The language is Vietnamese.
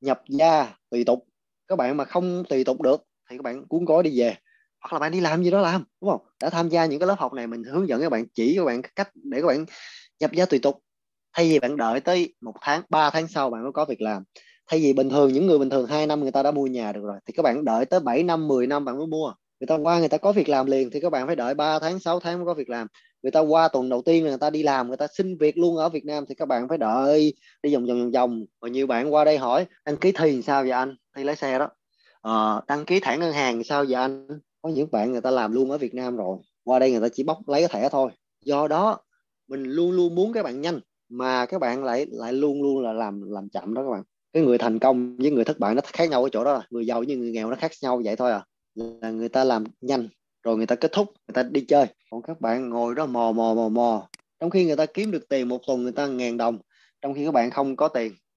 nhập gia tùy tục các bạn mà không tùy tục được thì các bạn cuốn gói đi về hoặc là bạn đi làm gì đó làm đúng không đã tham gia những cái lớp học này mình hướng dẫn các bạn chỉ các bạn cách để các bạn nhập gia tùy tục thay vì bạn đợi tới một tháng 3 tháng sau bạn mới có việc làm thay vì bình thường những người bình thường 2 năm người ta đã mua nhà được rồi thì các bạn đợi tới 7 năm 10 năm bạn mới mua người ta qua người ta có việc làm liền thì các bạn phải đợi 3 tháng 6 tháng mới có việc làm người ta qua tuần đầu tiên là người ta đi làm người ta xin việc luôn ở Việt Nam thì các bạn phải đợi đi vòng vòng vòng vòng và nhiều bạn qua đây hỏi đăng ký thi làm sao vậy anh thi lái xe đó à, đăng ký thẻ ngân hàng sao vậy anh có những bạn người ta làm luôn ở Việt Nam rồi qua đây người ta chỉ bóc lấy cái thẻ thôi do đó mình luôn luôn muốn các bạn nhanh mà các bạn lại lại luôn luôn là làm làm chậm đó các bạn cái người thành công với người thất bại nó khác nhau ở chỗ đó là người giàu với người nghèo nó khác nhau vậy thôi à là người ta làm nhanh rồi người ta kết thúc người ta đi chơi còn các bạn ngồi đó mò mò mò mò trong khi người ta kiếm được tiền một tuần người ta ngàn đồng trong khi các bạn không có tiền